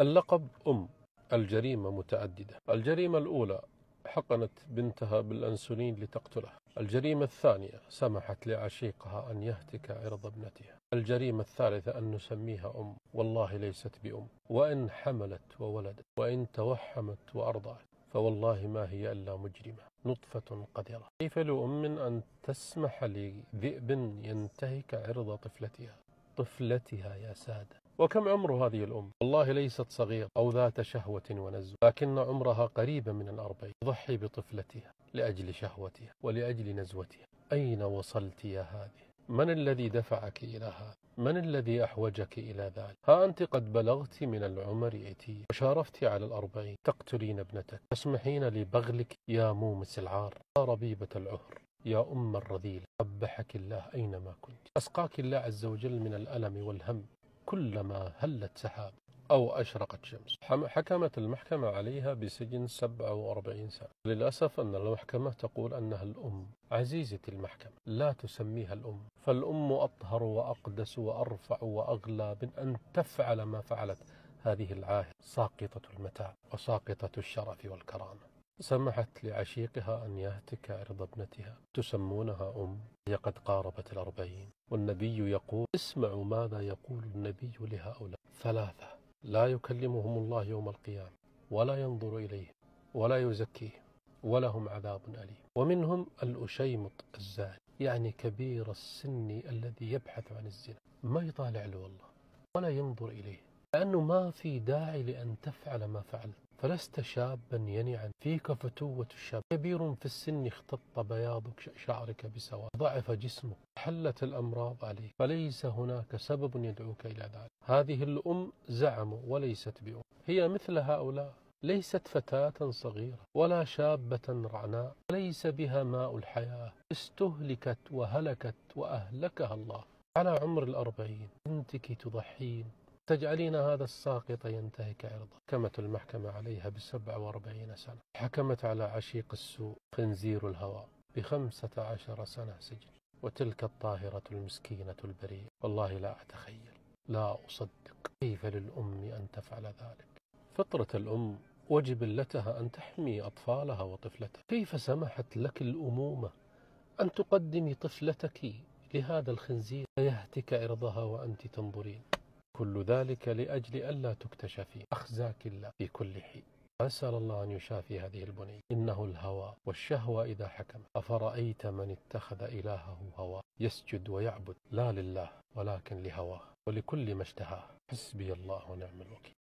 اللقب أم الجريمة متعددة الجريمة الأولى حقنت بنتها بالأنسولين لتقتله الجريمة الثانية سمحت لعشيقها أن يهتك عرض ابنتها الجريمة الثالثة أن نسميها أم والله ليست بأم وإن حملت وولدت وإن توحمت وأرضعت فوالله ما هي إلا مجرمة نطفة قذرة كيف لأم أن تسمح لذئب ينتهك عرض طفلتها طفلتها يا سادة وكم عمر هذه الأم والله ليست صغيرة أو ذات شهوة ونزوة لكن عمرها قريبا من الأربعين تضحي بطفلتها لأجل شهوتها ولأجل نزوتها أين وصلت يا هذه من الذي دفعك إلى هذا من الذي أحوجك إلى ذلك ها أنت قد بلغت من العمر إتي وشارفت على الأربعين تقتلين ابنتك تسمحين لبغلك يا مومس العار يا ربيبة العهر يا أم الرذيل قبحك الله أينما كنت أسقاك الله عز وجل من الألم والهم كلما هلت سحاب أو أشرقت شمس حكمت المحكمة عليها بسجن 47 سنة للأسف أن المحكمة تقول أنها الأم عزيزتي المحكمة لا تسميها الأم فالأم أطهر وأقدس وأرفع وأغلى من أن تفعل ما فعلت هذه العاهرة ساقطة المتاع وساقطة الشرف والكرامة سمحت لعشيقها أن يهتك عرض ابنتها تسمونها أم هي قد قاربت الأربعين والنبي يقول اسمعوا ماذا يقول النبي لهؤلاء ثلاثة لا يكلمهم الله يوم القيامة ولا ينظر إليهم ولا يزكيهم ولهم عذاب أليم ومنهم الأشيمط الزاني يعني كبير السن الذي يبحث عن الزنا ما يطالع له والله ولا ينظر إليه لأنه ما في داعي لأن تفعل ما فعلت فلست شابا ينيعا فيك فتوة الشاب كبير في السن اختط بياضك شعرك بسواد ضعف جسمك حلت الأمراض عليك فليس هناك سبب يدعوك إلى ذلك هذه الأم زعم وليست بأم هي مثل هؤلاء ليست فتاة صغيرة ولا شابة رعناء ليس بها ماء الحياة استهلكت وهلكت وأهلكها الله على عمر الأربعين بنتك تضحين تجعلين هذا الساقط ينتهك عرضه حكمت المحكمة عليها بسبع واربعين سنة حكمت على عشيق السوء خنزير الهوى بخمسة عشر سنة سجن وتلك الطاهرة المسكينة البريء والله لا أتخيل لا أصدق كيف للأم أن تفعل ذلك فطرة الأم وجبلتها أن تحمي أطفالها وطفلتها كيف سمحت لك الأمومة أن تقدمي طفلتك لهذا الخنزير فيهتك عرضها وأنت تنظرين كل ذلك لأجل ألا تكتشفي أخزاك الله في كل حين أسأل الله أن يشافي هذه البنية إنه الهوى والشهوة إذا حكم أفرأيت من اتخذ إلهه هوى يسجد ويعبد لا لله ولكن لهواه ولكل ما اشتهاه حسبي الله ونعم الوكيل